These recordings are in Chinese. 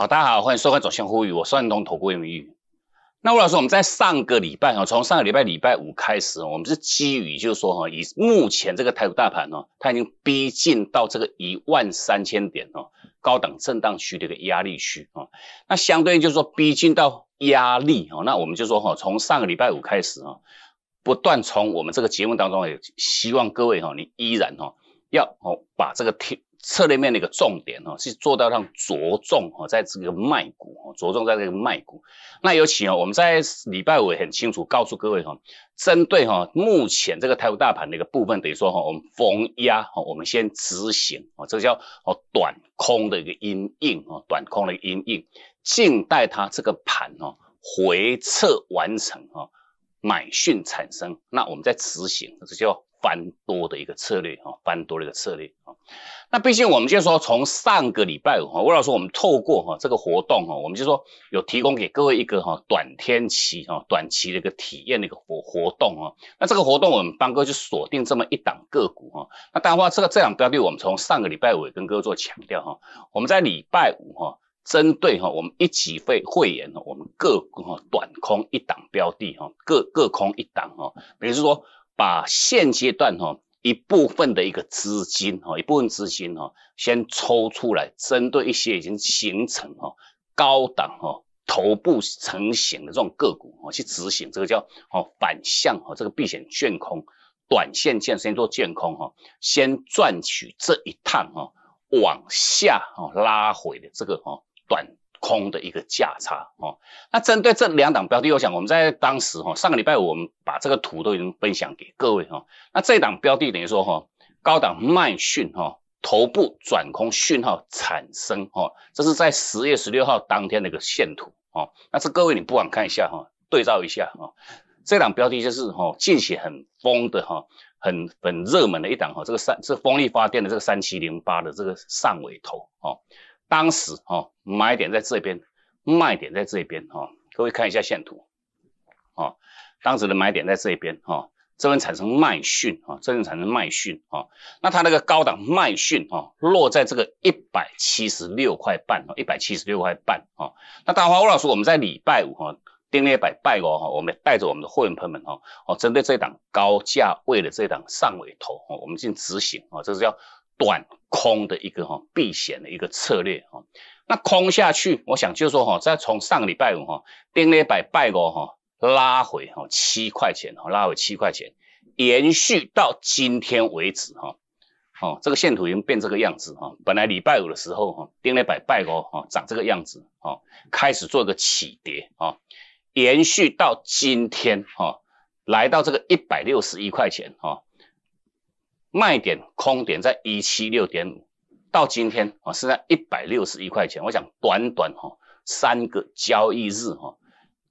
好，大家好，欢迎收看《走向呼吁》，我宋通东顾过言玉。那吴老师，我们在上个礼拜哦，从上个礼拜礼拜五开始，我们是基于就是说哈，以目前这个台股大盘哦，它已经逼近到这个一万三千点哦，高档震荡区的一个压力区哦。那相对应就是说逼近到压力哦，那我们就说哈，从上个礼拜五开始哦，不断从我们这个节目当中也希望各位哈，你依然哈，要把这个听。策略面的一个重点哦，是做到让着重哦，在这个卖股哦，着重在这个卖股。那尤其哦，我们在礼拜五也很清楚告诉各位哈，针对哈目前这个台股大盘的一个部分，等于说哈，我们逢压哦，我们先执行哦，这个叫哦短空的一个阴影哦，短空的一个阴影，静待它这个盘哦回撤完成哦，买讯产生，那我们再执行，这叫。翻多的一个策略哈，翻多的一个策略啊。那毕竟我们就说从上个礼拜五哈，吴老师我们透过哈这个活动哈，我们就说有提供给各位一个哈短天期哈短期的一个体验的一个活活动啊。那这个活动我们帮哥就锁定这么一档个股哈。那当然话这个这两标的我们从上个礼拜五也跟哥做强调哈，我们在礼拜五哈针对哈我们一级会会员哈，我们各哈短空一档标的哈，各各空一档哈，比如说。把现阶段哈一部分的一个资金哈一部分资金哈先抽出来，针对一些已经形成哈高档哈头部成型的这种个股哦、去执行，这个叫哦反向哦这个避险券空，短线建先做建空哈，先赚取这一趟哈往下哦拉回的这个哈短。空的一个价差哦，那针对这两档标的，我想我们在当时哦，上个礼拜我们把这个图都已经分享给各位哈，那这档标的等于说哈，高档慢讯哈，头部转空讯号产生哈，这是在十月十六号当天的一个线图哦，那是各位你不妨看一下哈，对照一下啊，这档标的就是哈，近期很疯的哈，很很热门的一档哈，这个三这风力发电的这个三七零八的这个上尾头哦。当时哦，买点在这边，卖点在这边哦。各位看一下线图哦，当时的买点在这边哦，这边产生卖讯哦，这边产生卖讯哦。那它那个高档卖讯哦，落在这个一百七十六块半哦，一百七十六块半哦。那大华吴老师，我们在礼拜五哦，定六百拜哦，我们带着我们的会员朋友们哦，哦，针对这档高价位的这档上尾头哦，我们进行执行哦，这是要。短空的一个哈避险的一个策略哈，那空下去，我想就是说哈，再从上个礼拜五哈，跌了一百拜哦哈，拉回哈七块钱哈，拉回七块钱，延续到今天为止哈，哦，这个线图已经变这个样子啊，本来礼拜五的时候哈，跌了一百拜哦，哈，长这个样子哦，开始做一个起跌啊，延续到今天哈，来到这个一百六十一块钱哈。卖点空点在一七六点五，到今天啊，是在一百六十一块钱，我想短短哈三个交易日哈，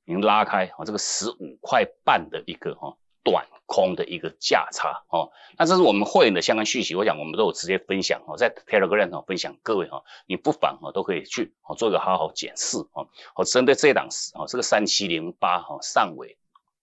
已经拉开啊这个十五块半的一个哈短空的一个价差哦。那这是我们汇远的相关讯息，我想我们都有直接分享哦，在 Telegram 上分享，各位哈，你不妨哦都可以去哦做一个好好检视哦。我针对这一档哦这个三七零八哈上尾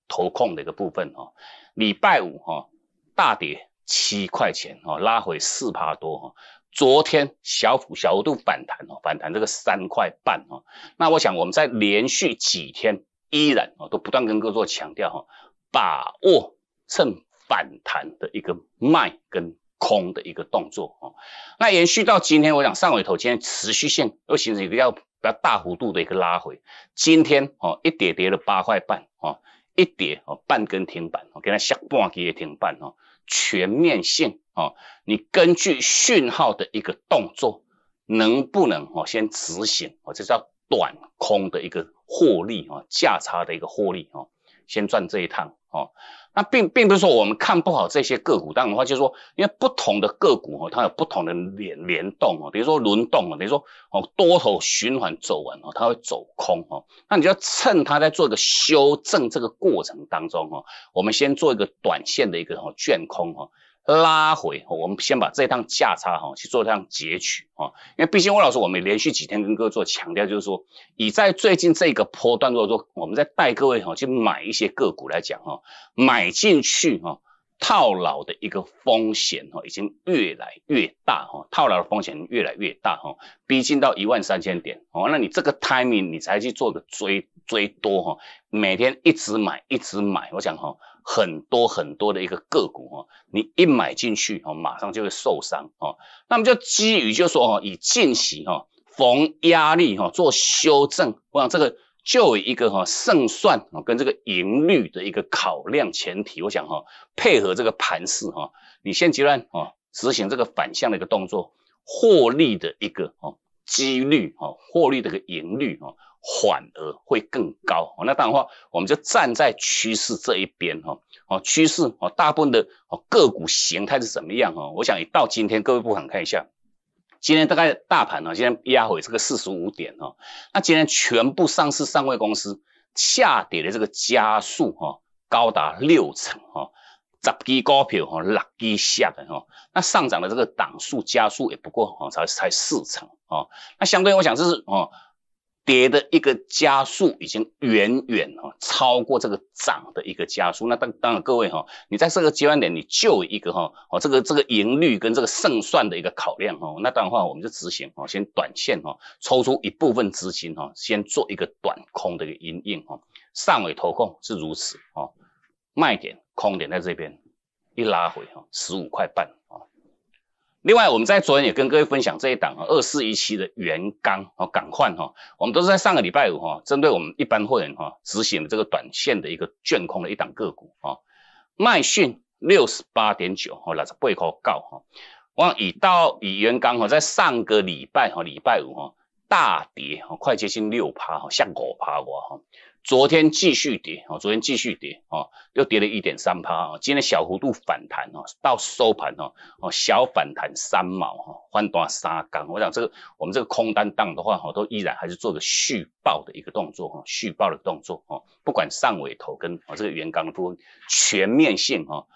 投控的一个部分哈，礼拜五哈大跌。七块钱哦，拉回四趴多哈，昨天小幅小幅度反弹哦，反弹这个三块半哦，那我想我们在连续几天依然哦，都不断跟各位强调哈，把握趁反弹的一个卖跟空的一个动作哦，那延续到今天，我想上尾头今天持续性又形成一个比较比较大幅度的一个拉回，今天哦一跌跌了八块半哦。一叠哦，半根停板，我给它下半根的停板哦，全面性哦，你根据讯号的一个动作，能不能哦先执行哦，这叫短空的一个获利哦，价差的一个获利哦，先赚这一趟。哦。那并并不是说我们看不好这些个股，当然的话就是说，因为不同的个股哦，它有不同的联联动哦，比如说轮动哦，比如说哦多头循环走完哦，它会走空哦，那你就要趁它在做一个修正这个过程当中哦，我们先做一个短线的一个什卷空哈。拉回，我们先把这趟价差哈去做一趟截取啊，因为毕竟我老师我们连续几天跟各位做强调，就是说，已在最近这个波段如果说我们在带各位哈去买一些个股来讲哈，买进去哈套牢的一个风险哈已经越来越大哈，套牢的风险越来越大哈，逼近到一万三千点哦，那你这个 timing 你才去做个追追多哈，每天一直买一直买，我想哈。很多很多的一个个股哦，你一买进去哦，马上就会受伤啊。那么就基于就说哈，以进行哈逢压力哈做修正，我想这个就一个哈胜算啊跟这个盈率的一个考量前提，我想哈配合这个盘势哈，你先阶段哦执行这个反向的一个动作获利的一个哦。几率哈，获利这个盈率哈，反而会更高。那当然话，我们就站在趋势这一边哈。哦，趋势哦，大部分的个股形态是怎么样哈？我想一到今天各位不妨看一下，今天大概大盘呢，今天压回这个四十五点哈。那今天全部上市上位公司下跌的这个加速哈，高达六成哈，十几股票哈，六几下的哈。那上涨的这个档数加速也不过哈，才才四成。哦，那相对我想这是哦跌的一个加速，已经远远啊超过这个涨的一个加速。那当当然各位哈，你在这个阶段点，你就一个哈哦这个这个盈率跟这个胜算的一个考量哈，那当然话我们就执行哦，先短线哈抽出一部分资金哈，先做一个短空的一个阴影哈，上尾投控是如此哦，卖点空点在这边一拉回哈十五块半啊。另外，我们在昨天也跟各位分享这一档二四一七的原钢啊，港换哈，我们都是在上个礼拜五哈，针对我们一般会员哈，执行的这个短线的一个卷空的一档个股啊，麦讯六十八点九，哈，那是背靠告哈，往以到以原钢哈，在上个礼拜哈，礼拜五哈大跌，哈，快接近六趴，哈，像五趴挂哈。昨天继续跌哦，昨天继续跌哦，又跌了一点三趴哦。今天小幅度反弹哦，到收盘哦，哦小反弹三毛哈，欢达沙钢。我想这个我们这个空单档的话哈，都依然还是做个续报的一个动作哈，续报的动作哦，不管上尾头跟哦这个圆钢的部分全面性哈。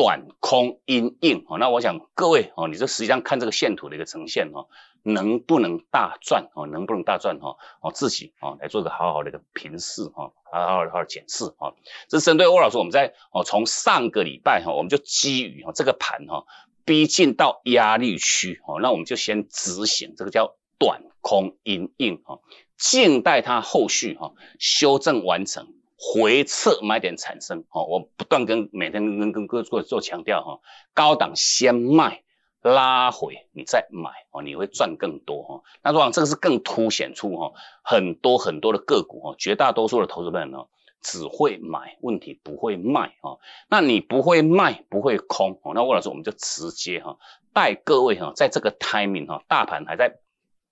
短空阴影哦，那我想各位哦，你这实际上看这个线图的一个呈现哦，能不能大赚哦，能不能大赚哈哦，自己哦来做个好好的一个评视哈，好好的好好检视哈。这是针对欧老师，我们在哦从上个礼拜哈，我们就基于哦这个盘哈逼近到压力区哦，那我们就先执行这个叫短空阴影哈，静待它后续哈修正完成。回撤买点产生，哦，我不断跟每天跟跟各位做强调哈，高档先卖，拉回你再买，哦，你会赚更多哈。那如果这个是更凸显出哈，很多很多的个股哈，绝大多数的投资人呢只会买，问题不会卖哈。那你不会卖，不会空，那魏老师我们就直接哈，带各位哈，在这个 timing 哈，大盘还在。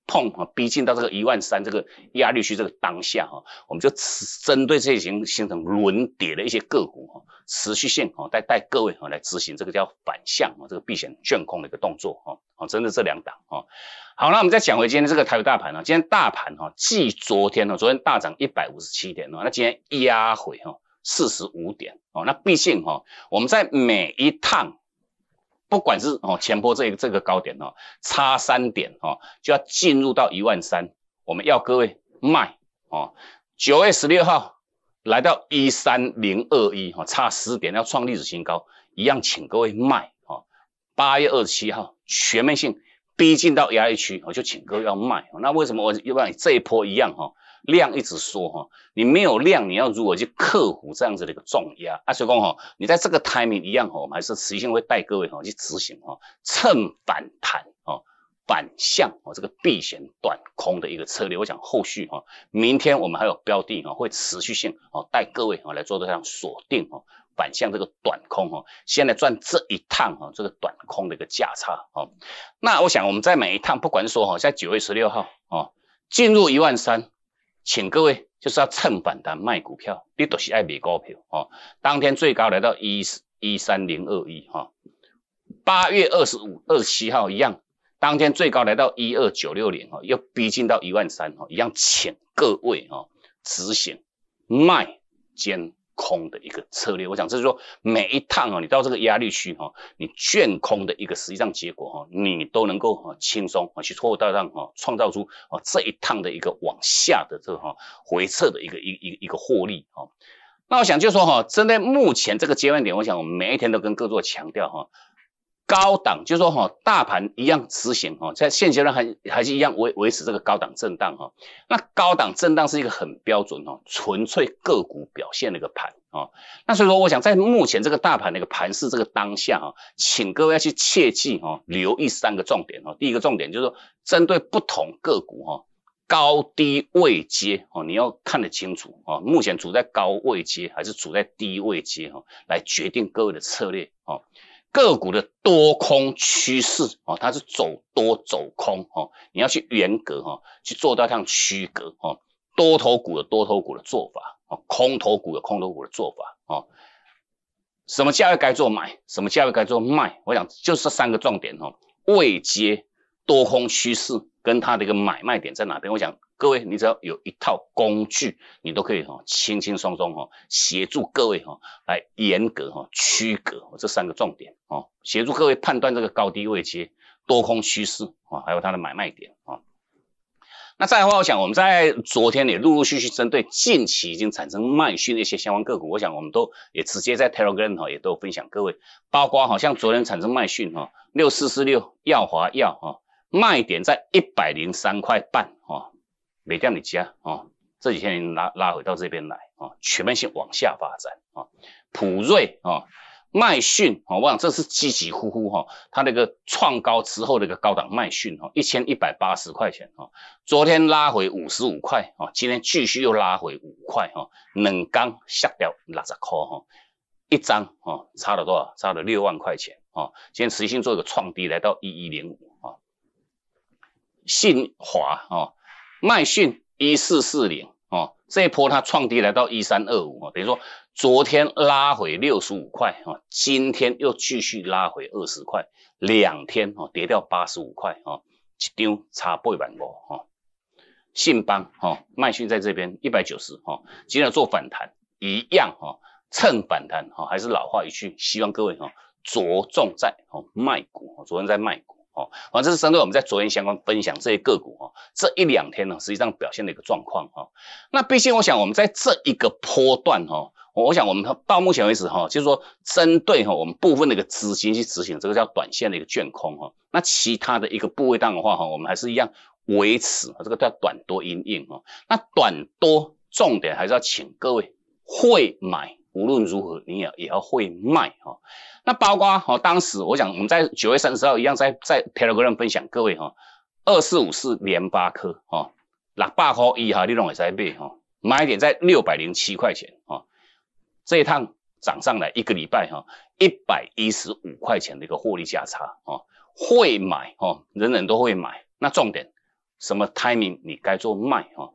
碰啊，逼近到这个一万三这个压力区这个当下啊，我们就针对这些形形成轮跌的一些个股啊，持续性哦，带带各位啊来执行这个叫反向啊，这个避险券空的一个动作哈，哦，针对这两档啊，好那我们再讲回今天这个台北大盘呢，今天大盘哈，继昨天哦，昨天大涨一百五十七点哦，那今天压回哈四十五点哦，那毕竟哈，我们在每一趟。不管是哦前波这这个高点哦，差三点哦就要进入到一万三，我们要各位卖哦。九月十六号来到一三零二一哈，差十点要创历史新高，一样请各位卖哦。八月二十七号全面性逼近到压力区，我就请各位要卖。那为什么我要把这一波一样哈？量一直缩哈，你没有量，你要如何去克服这样子的一个重压啊？水工哈，你在这个 timing 一样哈，我们还是持续性会带各位哈去执行哈，趁反弹啊，反向哦，这个避险短空的一个策略。我想后续哈，明天我们还有标的哈，会持续性哦带各位哈来做这样锁定哦，反向这个短空哈，先来赚这一趟哈这个短空的一个价差哦。那我想我们在每一趟，不管说哈，在九月十六号哦进入一万三。请各位就是要趁反弹卖股票，你都是爱买股票哦。当天最高来到一一三零二一哈，八月二十五、二十七号一样，当天最高来到一二九六零哈，又逼近到一万三哈，一样请各位哈执行卖减。空的一个策略，我想这是说每一趟哦，你到这个压力区哈，你卷空的一个实际上结果哈，你都能够轻松啊去误到让啊，创造出啊这一趟的一个往下的这个哈回撤的一个一一一个获利啊。那我想就说哈，针对目前这个阶段点，我想我们每一天都跟各座强调哈。高档就是说哈，大盘一样执行哈，在现阶段还还是一样维维持这个高档震荡哈。那高档震荡是一个很标准哈，纯粹个股表现的一个盘啊。那所以说，我想在目前这个大盘的一个盘势这个当下哈，请各位要去切记哈，留意三个重点哈。第一个重点就是说，针对不同个股哈，高低位阶哦，你要看得清楚啊。目前处在高位阶还是处在低位阶哈，来决定各位的策略哦。个股的多空趋势啊，它是走多走空啊，你要去严格哈，去做到这样区隔哈，多头股的多头股的做法啊，空头股的空头股的做法啊，什么价位该做买，什么价位该做卖，我想就是三个重点哦，未接多空趋势跟它的一个买卖点在哪边，我想。各位，你只要有一套工具，你都可以哈，轻轻松松哈，协助各位哈，来严格哈，区隔哦、这三个重点哦，协助各位判断这个高低位及多空趋势啊，还有它的买卖点啊。那再的话，我想我们在昨天也陆陆续续针对近期已经产生卖讯的一些相关个股，我想我们都也直接在 Telegram 哈，也都有分享各位，包括好像昨天产生卖讯哈，六四四六耀华药哈，卖点在一百零三块半哈。没掉你家哦，这几天拉拉回到这边来哦，全面性往下发展哦。普瑞哦，麦讯啊，我想这是起起呼呼哈。它那个创高之后的一个高档麦讯哈，一千一百八十块钱哈，昨天拉回五十五块哈，今天继续又拉回五块哈，两根下掉六十块哈，一张哈，差了多少？差了六万块钱啊，今天续线做一个创低来到一一零五啊，信华啊。麦讯一四四零哦，这一波它创低来到一三二五啊，等于说昨天拉回六十五块啊，今天又继续拉回二十块，两天哦跌掉八十五块哦，一张差八万五哦。信邦哦，麦讯在这边一百九十哦，今天做反弹一样哦，趁反弹哦，还是老话一句，希望各位哦着重在哦卖股哦，昨天在卖股。哦，反正是针对我们在昨天相关分享这些个股啊，这一两天呢，实际上表现的一个状况啊。那毕竟我想，我们在这一个波段哈，我想我们到目前为止哈，就是说针对哈我们部分的一个资金去执行这个叫短线的一个卷空哈。那其他的一个部位当的话哈，我们还是一样维持啊，这个叫短多阴影啊。那短多重点还是要请各位会买。无论如何，你也也要会卖哈。那包括哈，当时我讲我们在九月三十号一样在在 Telegram 分享，各位哈，二四五四连八颗哈，六百块一哈，你拢会使买哈，买点在六百零七块钱哈，这一趟涨上来一个礼拜哈，一百一十五块钱的一个获利价差啊，会买哈，人人都会买，那重点什么 timing 你该做卖啊，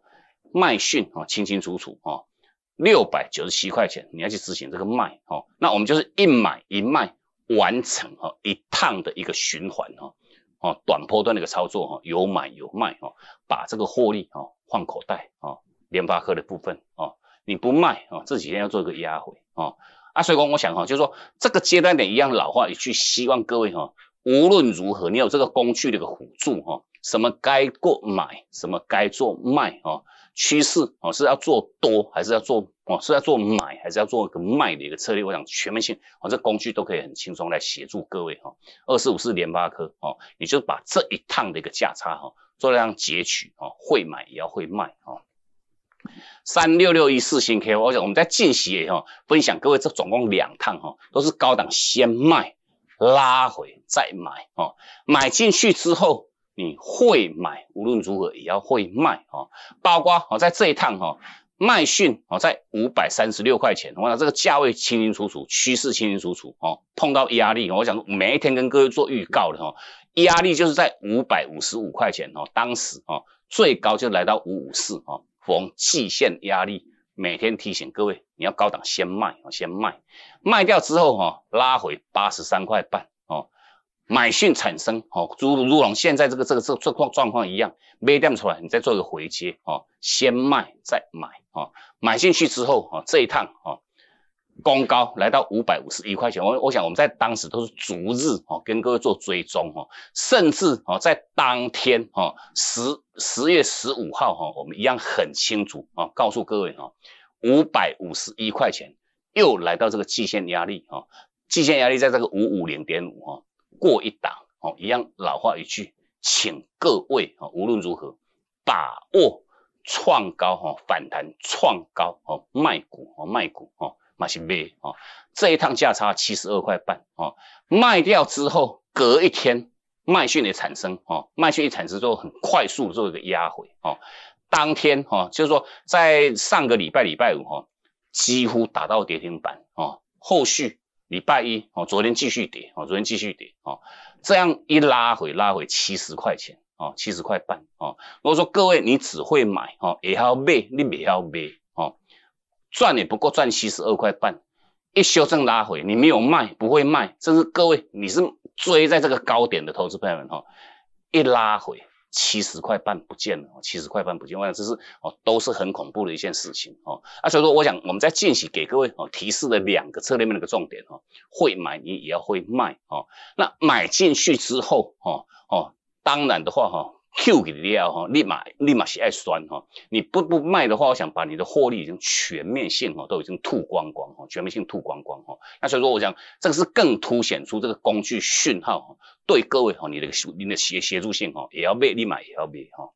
卖讯啊，清清楚楚啊。六百九十七块钱，你要去执行这个卖哦，那我们就是一买一卖完成哈，一趟的一个循环哈，哦，短波段的一个操作哈，有买有卖哈，把这个获利哈换口袋哦，联发科的部分啊，你不卖啊，这几天要做一个压回啊，啊，所以我想哈，就是说这个阶段点一样老化，去希望各位哈，无论如何你有这个工具的一个辅助哈，什么该过买，什么该做卖哦。趋势哦是要做多还是要做哦是要做买还是要做一个卖的一个策略？我想全面性哦这工具都可以很轻松来协助各位哈。二四五四联发科哦，你就把这一趟的一个价差哈做这样截取哦，会买也要会卖哈。三六六一四星 K，我想我们在进行也好，分享各位这总共两趟哈，都是高档先卖拉回再买哦，买进去之后。你会买，无论如何也要会卖哦。包括我在这一趟哈，卖讯我在五百三十六块钱，哇，这个价位清清楚楚，趋势清清楚楚哦。碰到压力，我想每一天跟各位做预告的哦，压力就是在五百五十五块钱哦，当时哦最高就来到五五四哦，逢季限压力，每天提醒各位你要高档先卖哦，先卖，卖掉之后哈拉回八十三块半。买讯产生，哦，如如同现在这个这个这这状状况一样，没掉出来，你再做一个回接，哦，先卖再买，哦，买进去之后，哦，这一趟，哦，公高来到五百五十一块钱，我我想我们在当时都是逐日，哦，跟各位做追踪，哦，甚至，哦，在当天，哦，十十月十五号，哈，我们一样很清楚，哦，告诉各位，哈，五百五十一块钱又来到这个季线压力，哈，季线压力在这个五五零点五，哈。过一档哦，一样老话一句，请各位哦，无论如何把握创高哈，反弹创高哦，卖股哦，卖股哦，马是贝哦。这一趟价差七十二块半哦，卖掉之后，隔一天卖讯的产生哦，卖讯一产生之后，很快速做一个压回哦。当天哦，就是说在上个礼拜礼拜五哈，几乎打到跌停板哦，后续。礼拜一哦，昨天继续跌哦，昨天继续跌哦，这样一拉回拉回七十块钱哦，七十块半哦。如果说各位你只会买哦，也要卖，你未要卖哦，赚也不够赚七十二块半，一修正拉回你没有卖不会卖，甚至各位你是追在这个高点的投资朋友们哦，一拉回。七十块半不见了，七十块半不见，我想这是哦，都是很恐怖的一件事情哦。啊，所以说我想我们在近期给各位哦提示的两个策略面一个重点哦，会买你也要会卖哦。那买进去之后哦哦，当然的话哈，Q 你也要哈，立马立马是爱酸哈。你不不卖的话，我想把你的获利已经全面性哈都已经吐光光哈，全面性吐光光哈。那所以说我想这个是更凸显出这个工具讯号。对各位哈，你的你的协协助性哈，也要卖，立马也要卖哈。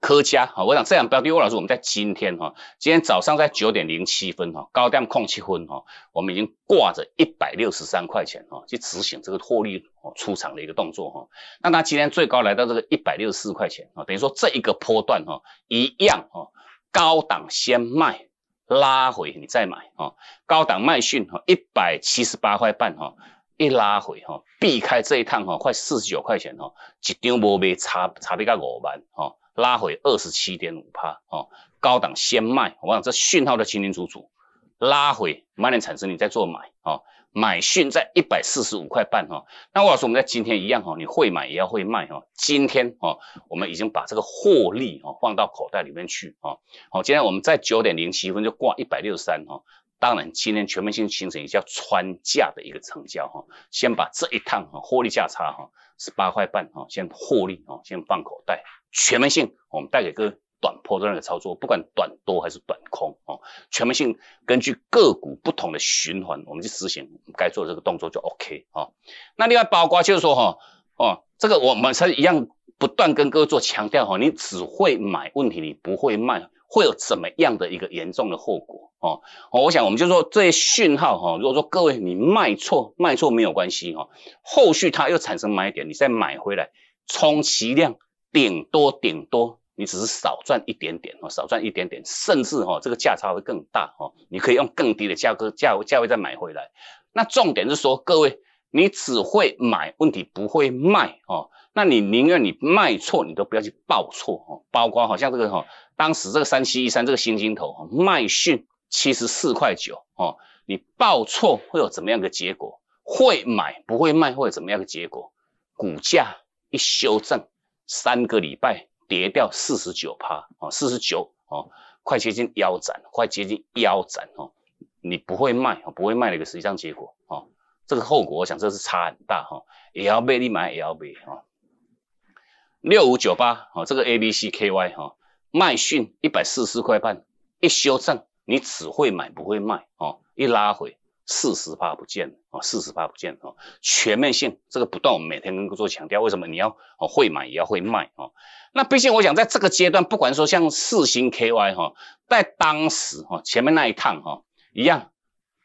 科佳哈，我想这样标的，我老师，我们在今天哈，今天早上在九点零七分哈，高档控七分哈，我们已经挂着一百六十三块钱哈，去执行这个获利出场的一个动作哈。那它今天最高来到这个一百六十四块钱啊，等于说这一个波段哈，一样哈，高档先卖，拉回你再买哈，高档卖讯哈，一百七十八块半哈。一拉回哈，避开这一趟哈，快四十九块钱哈，一张无卖差，差比甲五万哈，拉回二十七点五帕哈，高档先卖，我想这讯号都清清楚楚，拉回慢点产生，你再做买哦，买讯在一百四十五块半哈，那我说我们在今天一样哈，你会买也要会卖哈，今天哈，我们已经把这个获利哈放到口袋里面去啊，好，今天我们在九点零七分就挂一百六十三哈。当然，今天全面性形成个叫穿价的一个成交哈，先把这一趟哈获利价差哈十八块半哈先获利啊先放口袋，全面性我们带给各位短波段的操作，不管短多还是短空哦，全面性根据个股不同的循环，我们去执行该做这个动作就 OK 哈。那另外包括就是说哈哦这个我们是一样不断跟各位做强调哈，你只会买，问题你不会卖。会有怎么样的一个严重的后果？哦，哦，我想我们就说这些讯号哈，如果说各位你卖错，卖错没有关系哈，后续它又产生买点，你再买回来，充其量顶多顶多你只是少赚一点点，少赚一点点，甚至哦这个价差会更大哦，你可以用更低的价格价价位再买回来。那重点是说各位你只会买，问题不会卖哦。那你宁愿你卖错，你都不要去报错哦。包括好像这个哈，当时这个三七一三这个新金头哈，卖讯七十四块九哦，你报错会有怎么样的结果？会买不会卖会有怎么样的结果？股价一修正，三个礼拜跌掉四十九趴哦，四十九哦，快接近腰斩，快接近腰斩哦。你不会卖，不会卖的一个实际上结果哦。这个后果，我想这是差很大哈，也要被你买，也要被哦。六五九八哦，这个 A B C K Y 哈，麦讯一百四十四块半，一修正你只会买不会卖哦，一拉回四十帕不见了哦，四十帕不见了哦，全面性这个不断，我每天跟做强调，为什么你要会买也要会卖哦？那毕竟我想在这个阶段，不管说像四星 K Y 哈，在当时哈前面那一趟哈一样。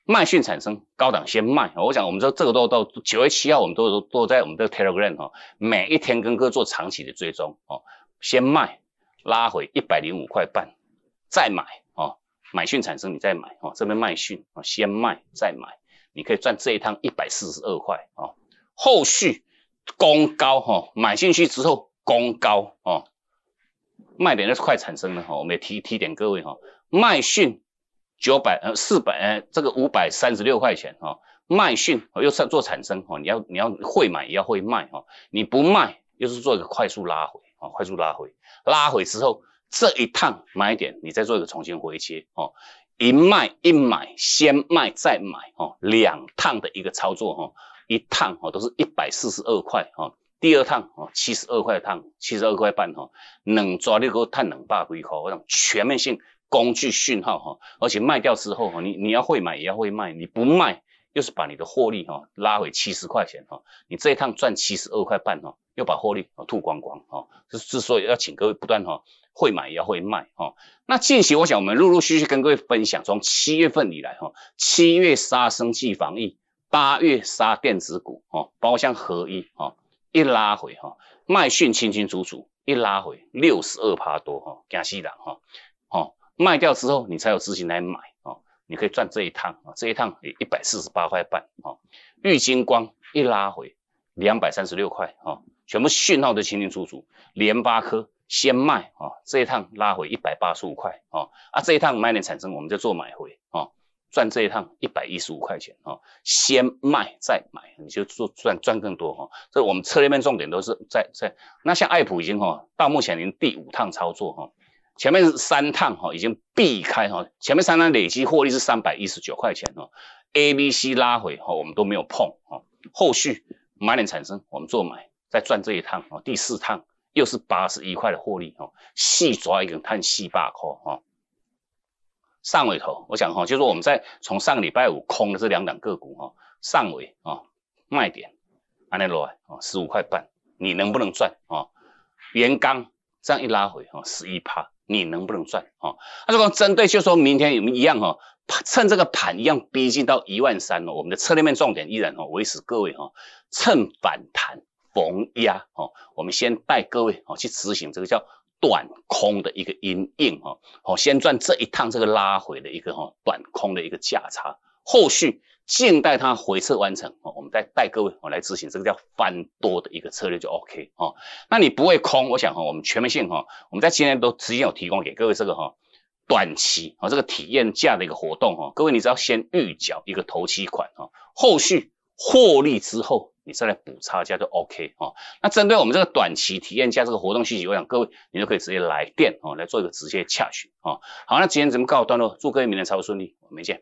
卖讯产生，高档先卖。我想，我们说这个都到九月七号，我们都都都在我们的 Telegram 哈，每一天跟各做长期的追踪哦。先卖，拉回一百零五块半，再买哦。买讯产生，你再买哦。这边卖讯哦，先卖再买，你可以赚这一趟一百四十二块哦。后续攻高哈，买进去之后攻高哦，卖点就是快产生了哈。我们也提提点各位哈，卖讯。九百呃四百呃这个五百三十六块钱哈，卖讯、哦、又在做产生哈，你要你要会买也要会卖哈，你不卖又是做一个快速拉回啊，快速拉回，拉回之后这一趟买点，你再做一个重新回切哦，一卖一买，先卖再买哦，两趟的一个操作哈，一趟哦都是一百四十二块哦，第二趟哦七十二块趟七十二块半哦，能抓你个赚两百几块，我讲全面性。工具讯号哈，而且卖掉之后哈，你你要会买也要会卖，你不卖又是把你的获利哈拉回七十块钱哈，你这一趟赚七十二块半哈，又把获利吐光光哈。是之所以要请各位不断哈会买也要会卖哈。那近期我想我们陆陆续续跟各位分享，从七月份以来哈，七月杀生技防疫，八月杀电子股哈，包括像合一哈一拉回哈卖讯清清楚楚，一拉回六十二趴多哈，惊死人哈，哈。卖掉之后，你才有资金来买哦，你可以赚这一趟啊，这一趟一百四十八块半啊，玉金光一拉回两百三十六块啊，全部讯号都清清楚楚。联发科先卖啊，这一趟拉回一百八十五块啊，啊这一趟卖点产生，我们就做买回啊，赚这一趟一百一十五块钱啊，先卖再买，你就做赚赚更多哈。这我们策略面重点都是在在，那像爱普已经哈，到目前已经第五趟操作哈。前面是三趟哈，已经避开哈，前面三趟累计获利是三百一十九块钱哈，A、B、C 拉回哈，我们都没有碰哈，后续买点产生，我们做买再赚这一趟哦。第四趟又是八十一块的获利哈，细抓一根碳细把口哈，上尾头，我想哈，就是我们在从上个礼拜五空的这两档个股哈，上尾啊卖点，安内罗啊十五块半，你能不能赚啊？原钢这样一拉回啊十一趴。你能不能赚啊？那如果针对就说明天我们一样哈，趁这个盘一样逼近到一万三哦，我们的策略面重点依然哦，维持各位哈，趁反弹逢压哦，我们先带各位哦去执行这个叫短空的一个阴影哈，哦先赚这一趟这个拉回的一个哈短空的一个价差，后续。静待它回撤完成，我们再带各位来执行这个叫翻多的一个策略就 OK 哈。那你不会空，我想哈，我们全面性哈，我们在今天都直接有提供给各位这个哈短期哈这个体验价的一个活动哈。各位你只要先预缴一个投期款哈，后续获利之后你再来补差价就 OK 哈。那针对我们这个短期体验价这个活动，信息，我想各位，你都可以直接来电哦，来做一个直接洽询哦。好，那今天怎么告段落？祝各位明天操作顺利，我们见。